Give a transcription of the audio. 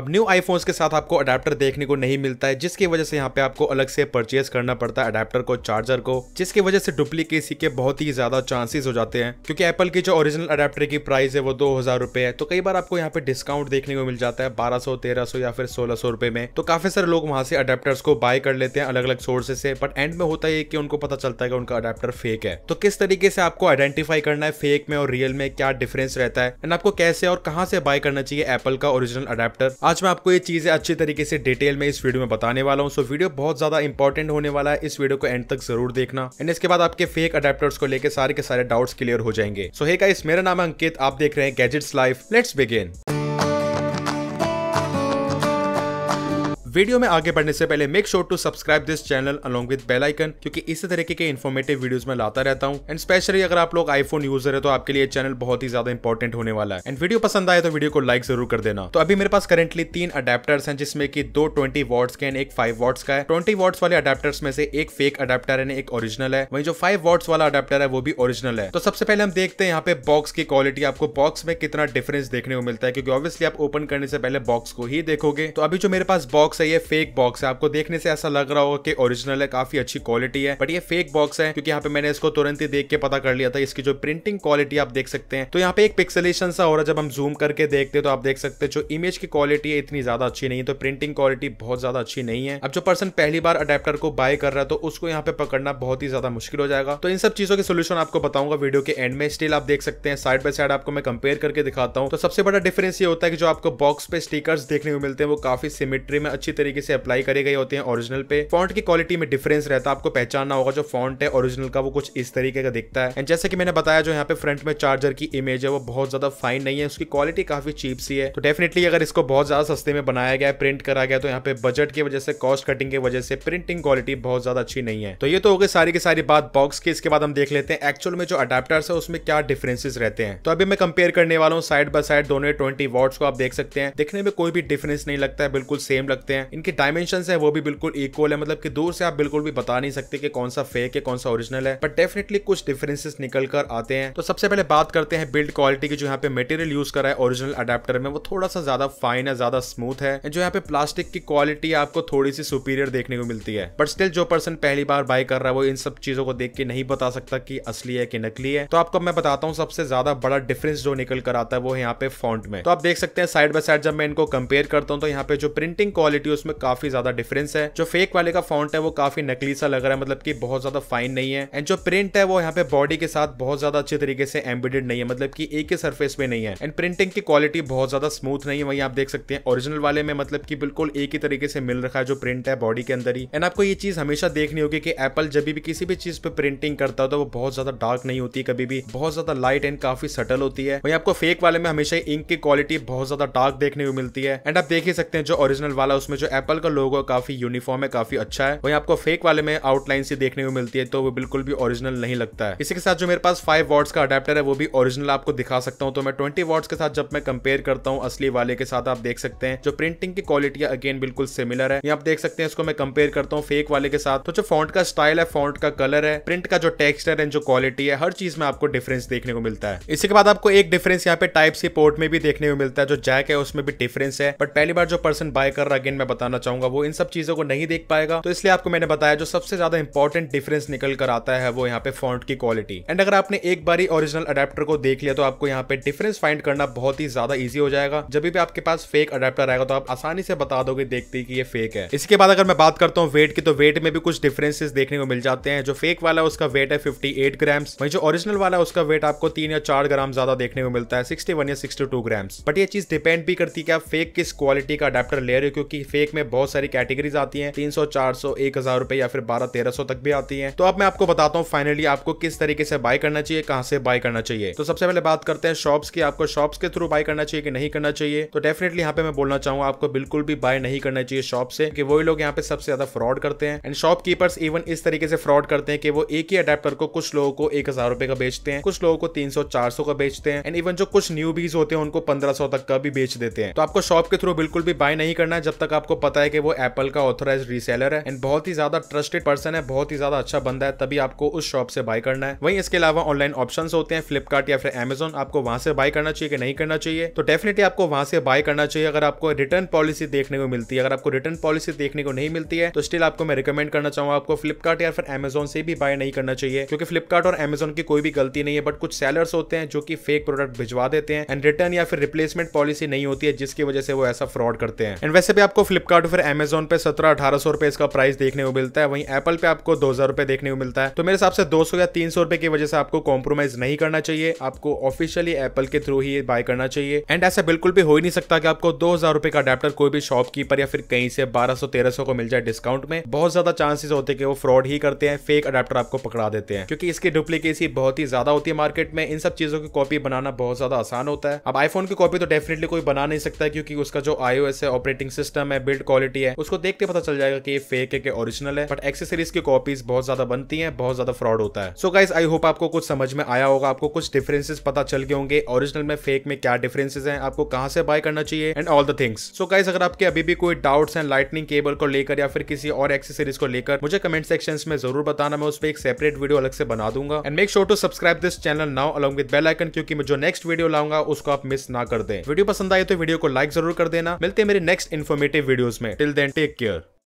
अब new iPhones के साथ आपको अडेप्टर देखने को नहीं मिलता है जिसकी वजह से यहाँ पे आपको अलग से परचेज करना पड़ता है अडेप्टर को चार्जर को जिसकी वजह से डुप्लीकेसी के बहुत ही ज्यादा चांसेस हो जाते हैं क्योंकि एप्पल की जो ओरिजिनल अडेप्टर की प्राइस है वो दो हजार रुपए है तो कई बार आपको यहाँ पे डिस्काउंट देखने को मिल जाता है बारह सौ तेरह या फिर सोलह सौ रुपए में तो काफी सारे लोग वहाँ से अडेप्टर्स को बाय कर लेते हैं अलग अलग सोर्सेस से बट एंड में होता है कि उनको पता चलता है कि उनका अडेप्टर फेक है तो किस तरीके से आपको आइडेंटिफाई करना है फेक में और रियल में क्या डिफरेंस रहता है एंड आपको कैसे और कहाँ से बाय करना चाहिए एप्पल का ओरिजिनल अडेप्टर आज मैं आपको ये चीज़ें अच्छी तरीके से डिटेल में इस वीडियो में बताने वाला हूँ सो वीडियो बहुत ज़्यादा इंपॉर्टेंट होने वाला है इस वीडियो को एंड तक जरूर देखना एंड इसके बाद आपके फेक अडेप्टर्स को लेकर सारे के सारे डाउट्स क्लियर हो जाएंगे सो हे का मेरा नाम अंकित आप देख रहे हैं gadgets life let's begin video में आगे बढ़ने से पहले make sure to subscribe this channel along with bell icon क्योंकि इसी तरीके के इन्फॉर्मेटिव वीडियोस में लाता रहता हूँ एंड स्पेशली अगर आप लोग आईफोन यूजर है तो आपके लिए चैनल बहुत ही ज्यादा इंपॉर्टेंट होने वाला है एंड वीडियो पसंद आए तो वीडियो को लाइक जरूर कर देना तो अभी मेरे पास करेंटली तीन अडेप्टर्स है जिसमें की दो ट्वेंटी वॉट्स के एक फाइव वॉट्स का है ट्वेंटी वॉट्स वाले अडेप्टर्स में से एक फेक अडेप्टर है एक ओरिजिनल है वही जो फाइव वॉट्स वाला अडेप्टर है वो भी ओरिजिनल है तो सबसे पहले हम देखते हैं यहाँ पे बॉक्स की क्वालिटी आपको बॉक्स में कितना डिफरेंस देखने को मिलता है क्योंकि ऑब्वियसली आप ओपन करने से पहले बॉक्स को ही देखोगे तो अभी जो मेरे पास बॉक्स है ये फेक बॉक्स है आपको देखने से ऐसा लग रहा होगा कि ओरिजिनल है काफी अच्छी क्वालिटी है बट ये फेक बॉक्स है क्योंकि यहाँ पे मैंने इसको तुरंत ही देख के पता कर लिया था इसकी जो प्रिंटिंग क्वालिटी आप देख सकते हैं तो यहाँ पे एक पिक्सलेशन सा हो रहा है जब हम जूम करके देखते हैं तो आप देख सकते हैं जो इमेज की क्वालिटी है इतनी ज्यादा अच्छी नहीं है तो प्रिंटिंग क्वालिटी बहुत ज्यादा अच्छी नहीं है अब जो पर्सन पहली बार अडेप्टर को बाय कर रहा है तो उसको यहाँ पे पकड़ना बहुत ही ज्यादा मुश्किल हो जाएगा तो इन सब चीजों के सोल्यूशन आपको बताऊंगा वीडियो के एंड में स्टिल आप देख सकते हैं साइड बाय साइड आपको मैं कंपेयर करके दिखाता हूँ तो सबसे बड़ा डिफरेंस ये होता है कि जो आपको बॉक्स पे स्टिकर्स देखने को मिलते हैं वो काफी सिमिट्री में अच्छी अच्छी तरीके से अप्लाई करे गए होते हैं ओरिजिनल पे फॉन्ट की क्वालिटी में डिफरेंस रहता है आपको पहचानना होगा जो फॉन्ट है ओरिजिनल का वो कुछ इस तरीके का दिखता है एंड जैसे कि मैंने बताया जो यहाँ पे फ्रंट में चार्जर की इमेज है वो बहुत ज्यादा फाइन नहीं है उसकी क्वालिटी काफी चीप सी है तो डेफिनेटली अगर इसको बहुत ज्यादा सस्ते में बनाया गया प्रिंट करा गया तो यहाँ पे बजट की वजह से कॉस्ट कटिंग की वजह से प्रिंटिंग क्वालिटी बहुत ज्यादा अच्छी नहीं है तो ये तो हो गई सारी की सारी बात बॉक्स की इसके बाद हम देख लेते हैं एक्चुअल में जो अडेप्टर है उसमें क्या डिफरेंसेस रहते हैं तो अभी मैं कंपेयर करने वाला हूँ साइड बाय साइड दोनों ट्वेंटी वॉट्स को आप देख सकते हैं देखने में कोई भी डिफरेंस नहीं लगता है बिल्कुल सेम लगते हैं हैं इनके डायमेंशन है वो भी बिल्कुल इक्वल है मतलब कि दूर से आप बिल्कुल भी बता नहीं सकते कि कौन सा फेक है कौन सा ओरिजिनल है बट डेफिनेटली कुछ डिफरेंसेस निकल कर आते हैं तो सबसे पहले बात करते हैं बिल्ड क्वालिटी की जो यहाँ पे मटेरियल यूज करा है ओरिजिनल अडेप्टर में वो थोड़ा सा ज्यादा फाइन है ज्यादा स्मूथ है जो यहाँ पे प्लास्टिक की क्वालिटी आपको थोड़ी सी सुपीरियर देखने को मिलती है बट स्टिल जो पर्सन पहली बार बाय कर रहा है वो इन सब चीजों को देख के नहीं बता सकता कि असली है कि नकली है तो आपको मैं बताता हूँ सबसे ज्यादा बड़ा डिफरेंस जो निकल कर आता है वो यहाँ पे फॉन्ट में तो आप देख सकते हैं साइड बाय साइड जब मैं इनको कंपेयर करता हूँ तो यहाँ पे जो प्रिंटिंग क्वालिटी क्वालिटी उसमें काफी ज्यादा डिफरेंस है जो फेक वाले का फॉन्ट है वो काफी नकली सा लग रहा है मतलब की बहुत ज्यादा फाइन नहीं है एंड जो प्रिंट है वो यहाँ पे बॉडी के साथ बहुत ज्यादा अच्छे तरीके से एम्बेडेड नहीं है मतलब की एक ही सर्फेस पे नहीं है एंड प्रिंटिंग की क्वालिटी बहुत ज्यादा स्मूथ नहीं है वही आप देख सकते हैं ओरिजिनल वाले में मतलब की बिल्कुल एक ही तरीके से मिल रखा है जो प्रिंट है बॉडी के अंदर ही एंड आपको ये चीज हमेशा देखनी होगी कि एप्पल जब भी किसी भी चीज पे प्रिंटिंग करता है तो वो बहुत ज्यादा डार्क नहीं होती कभी भी बहुत ज्यादा लाइट एंड काफी सटल होती है वही आपको फेक वाले में हमेशा इंक की क्वालिटी बहुत ज्यादा डार्क देखने को मिलती है एंड आप देख ही सकते हैं जो ओरिजिनल वाला उसमें जो एप्पल का लोगो काफी यूनिफॉर्म है काफी अच्छा है वही आपको फेक वाले में आउटलाइन से देखने को मिलती है तो वो बिल्कुल भी ओरिजिनल नहीं लगता है इसी के साथ जो मेरे पास फाइव वॉट्स का अडेप्टर है वो भी ओरिजिनल आपको दिखा सकता हूँ तो मैं ट्वेंटी वॉट्स के साथ जब मैं कंपेयर करता हूँ असली वाले के साथ आप देख सकते हैं जो प्रिंटिंग की क्वालिटी अगेन बिल्कुल सिमिलर है आप देख सकते हैं इसको मैं कंपेयर करता हूँ फेक वाले के साथ तो जो फॉन्ट का स्टाइल है फॉन्ट का कलर है प्रिंट का जो टेक्सचर है जो क्वालिटी है हर चीज में आपको डिफरेंस देखने को मिलता है इसी के बाद आपको एक डिफरेंस यहाँ पे टाइप सी पोर्ट में भी देखने को मिलता है जो जैक है उसमें भी डिफरेंस है बट पहली बार जो पर्सन बाय कर रहा अगेन मैं बताना चाहूंगा वो इन सब चीजों को नहीं देख पाएगा तो इसलिए आपको मैंने बताया जो सबसे ज्यादा इंपॉर्टेंट डिफरेंस निकल कर आता है वो यहाँ पे फॉन्ट की क्वालिटी एंड अगर आपने एक बार ही ओरिजिनल अडेप्टर को देख लिया तो आपको यहाँ पे डिफरेंस फाइंड करना बहुत ही ज्यादा ईजी हो जाएगा जब भी आपके पास फेक अडेप्टर आएगा तो आप आसानी से बता दोगे देखते ही कि ये फेक है इसके बाद अगर मैं बात करता हूँ वेट की तो वेट में भी कुछ डिफरेंसेस देखने को मिल जाते हैं जो फेक वाला उसका वेट है 58 ग्राम्स वही जो ओरिजिनल वाला है उसका वेट आपको तीन या चार ग्राम ज्यादा देखने को मिलता है 61 या 62 ग्राम्स बट ये चीज डिपेंड भी करती है कि आप फेक किस क्वालिटी का अडेप्टर ले रहे हो क्योंकि फेक पैक में बहुत सारी कैटेगरीज आती है तीन सौ चार रुपए या फिर बारह तेरह तक भी आती है तो अब मैं आपको बताता हूँ फाइनली आपको किस तरीके से बाय करना चाहिए कहाँ से बाय करना चाहिए तो सबसे पहले बात करते हैं शॉप्स की आपको शॉप्स के थ्रू बाय करना चाहिए कि नहीं करना चाहिए तो डेफिनेटली यहाँ पे मैं बोलना चाहूंगा आपको बिल्कुल भी बाय नहीं करना चाहिए शॉप से कि वही लोग यहाँ पे सबसे ज्यादा फ्रॉड करते हैं एंड शॉपकीपर्स इवन इस तरीके से फ्रॉड करते हैं कि वो एक ही अडेप्टर को कुछ लोगों को एक हजार रुपए का बेचते हैं कुछ लोगों को तीन सौ चार सौ का बेचते हैं एंड इवन जो कुछ न्यू होते हैं उनको पंद्रह तक का भी बेच देते हैं तो आपको शॉप के थ्रू बिल्कुल भी बाय नहीं करना है जब तक आप आपको पता है कि वो एप्पल का ऑथोराइज रीसेलर है एंड बहुत ही ज्यादा ट्रस्टेड पर्सन है बहुत ही ज्यादा अच्छा बंदा है तभी आपको उस शॉप से बाय करना है वहीं इसके अलावा ऑनलाइन ऑप्शन होते हैं फ्लिपकार्ट या फिर एमेजोन आपको वहां से बाय करना चाहिए कि नहीं करना चाहिए तो डेफिनेटली आपको वहां से बाय करना चाहिए अगर आपको रिटर्न पॉलिसी देखने को मिलती है अगर आपको रिटर्न पॉलिसी देखने को नहीं मिलती है तो स्टिल आपको मैं रिकमेंड करना चाहूंगा आपको फ्लिपकार्ट या फिर एमेजोन से भी बाय नहीं करना चाहिए क्योंकि फ्लिपकार्ट और एमेजोन की कोई भी गलती नहीं है बट कुछ सेलर्स होते हैं जो कि फेक प्रोडक्ट भिजवा देते हैं एंड रिटर्न या फिर रिप्लेसमेंट पॉलिसी नहीं होती है जिसकी वजह से वो ऐसा फ्रॉड करते हैं एंड वैसे भी आपको फ्लिप फ्लिपकार्ट फिर अमेजोन पे सत्रह अठारह सौ रुपए इसका प्राइस देखने को मिलता है वहीं एप्पल पे आपको दो हजार रुपए देखने को मिलता है तो मेरे हिसाब से दो सौ या तीन सौ रुपए की वजह से आपको कॉम्प्रोमाइज नहीं करना चाहिए आपको ऑफिशियली एप्पल के थ्रू ही बाय करना चाहिए एंड ऐसा बिल्कुल भी हो ही नहीं सकता कि आपको दो हजार रुपए का अडेप्टर कोई भी शॉपकीपर या फिर कहीं से बारह सौ तेरह सौ को मिल जाए डिस्काउंट में बहुत ज्यादा चांसेस होते कि वो फ्रॉड ही करते हैं फेक अडेप्टर आपको पकड़ा देते हैं क्योंकि इसकी डुप्लीकेसी बहुत ही ज्यादा होती है मार्केट में इन सब चीजों की कॉपी बनाना बहुत ज्यादा आसान होता है अब आईफोन की कॉपी तो डेफिनेटली कोई बना नहीं सकता क्योंकि उसका जो आईओ है ऑपरेटिंग सिस्टम है है बिल्ड क्वालिटी है उसको देख के पता चल जाएगा कि ये फेक है कि ओरिजिनल है बट एक्सेसरीज की कॉपीज बहुत ज्यादा बनती है बहुत ज्यादा फ्रॉड होता है सो गाइज आई होप आपको कुछ समझ में आया होगा आपको कुछ डिफरेंसेस पता चल गए होंगे ओरिजिनल में फेक में क्या डिफरेंसेस हैं आपको कहां से बाय करना चाहिए and all the things so guys अगर आपके अभी भी कोई डाउट्स हैं लाइटनिंग केबल को लेकर या फिर किसी और एक्सेसरीज को लेकर मुझे कमेंट सेक्शन में जरूर बताना मैं उस पर एक सेपरेट वीडियो अलग से बना दूंगा and make sure to subscribe this channel now along with bell icon क्योंकि मैं जो नेक्स्ट वीडियो लाऊंगा उसको आप मिस ना कर दे वीडियो पसंद आए तो वीडियो को लाइक जरूर कर देना मिलते हैं मेरे नेक्स्ट इन्फॉर्मेटिव वीडियोस में टिल देन टेक केयर